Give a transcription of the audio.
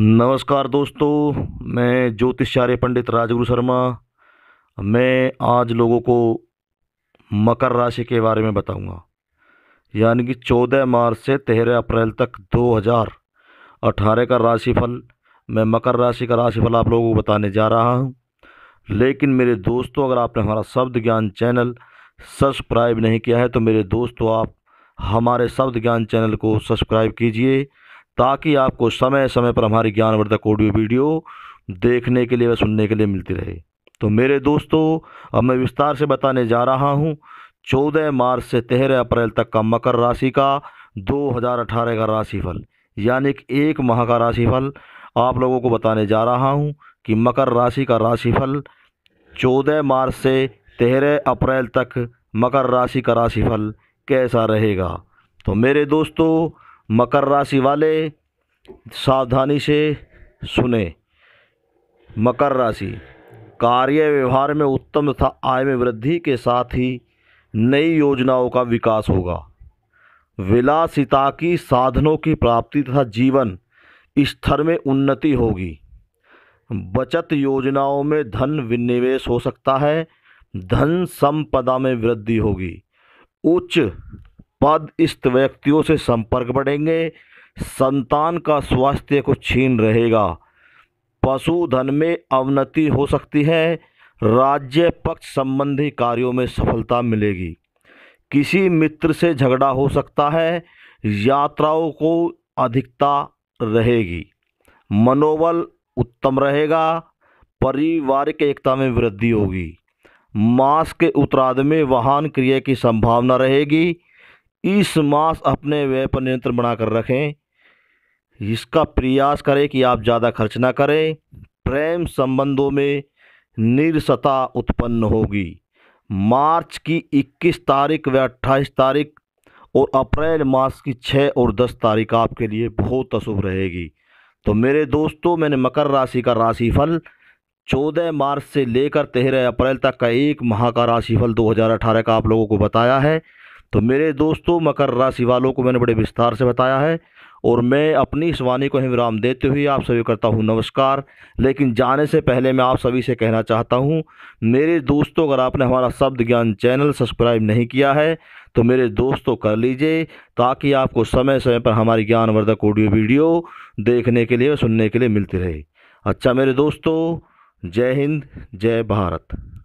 नमस्कार दोस्तों मैं ज्योतिषार्य पंडित राजगुरु शर्मा मैं आज लोगों को मकर राशि के बारे में बताऊंगा यानी कि 14 मार्च से तेरह अप्रैल तक 2018 का राशिफल मैं मकर राशि का राशिफल आप लोगों को बताने जा रहा हूं लेकिन मेरे दोस्तों अगर आपने हमारा शब्द ज्ञान चैनल सब्सक्राइब नहीं किया है तो मेरे दोस्तों आप हमारे शब्द ज्ञान चैनल को सब्सक्राइब कीजिए ताकि आपको समय समय पर हमारी ज्ञानवर्धक ऑडियो वीडियो देखने के लिए व सुनने के लिए मिलती रहे तो मेरे दोस्तों अब मैं विस्तार से बताने जा रहा हूँ चौदह मार्च से तेरह अप्रैल तक का मकर राशि का अठारह का राशिफल यानी कि एक माह का राशिफल आप लोगों को बताने जा रहा हूँ कि मकर राशि का राशिफल चौदह मार्च से तेरह अप्रैल तक मकर राशि का राशिफल कैसा रहेगा तो मेरे दोस्तों मकर राशि वाले सावधानी से सुने मकर राशि कार्य व्यवहार में उत्तम तथा आय में वृद्धि के साथ ही नई योजनाओं का विकास होगा विलासिता की साधनों की प्राप्ति तथा जीवन स्तर में उन्नति होगी बचत योजनाओं में धन विनिवेश हो सकता है धन संपदा में वृद्धि होगी उच्च पदस्थ व्यक्तियों से संपर्क बढ़ेंगे संतान का स्वास्थ्य कुछ छीन रहेगा पशुधन में अवनति हो सकती है राज्य पक्ष संबंधी कार्यों में सफलता मिलेगी किसी मित्र से झगड़ा हो सकता है यात्राओं को अधिकता रहेगी मनोबल उत्तम रहेगा पारिवारिक एकता में वृद्धि होगी मास के उत्तराध में वाहन क्रिया की संभावना रहेगी इस मास अपने व्यय पर नियंत्रण बनाकर रखें इसका प्रयास करें कि आप ज़्यादा खर्च ना करें प्रेम संबंधों में निरसता उत्पन्न होगी मार्च की 21 तारीख व 28 तारीख और अप्रैल मास की 6 और 10 तारीख आपके लिए बहुत अशुभ रहेगी तो मेरे दोस्तों मैंने मकर राशि का राशिफल 14 मार्च से लेकर तेरह अप्रैल तक का एक माह का राशिफल 2018 का आप लोगों को बताया है तो मेरे दोस्तों मकर राशि वालों को मैंने बड़े विस्तार से बताया है और मैं अपनी इस वाणी को ही विराम देते हुए आप सभी करता हूँ नमस्कार लेकिन जाने से पहले मैं आप सभी से कहना चाहता हूँ मेरे दोस्तों अगर आपने हमारा शब्द ज्ञान चैनल सब्सक्राइब नहीं किया है तो मेरे दोस्तों कर लीजिए ताकि आपको समय समय पर हमारी ज्ञानवर्धक ऑडियो वीडियो देखने के लिए सुनने के लिए मिलती रहे अच्छा मेरे दोस्तों जय हिंद जय भारत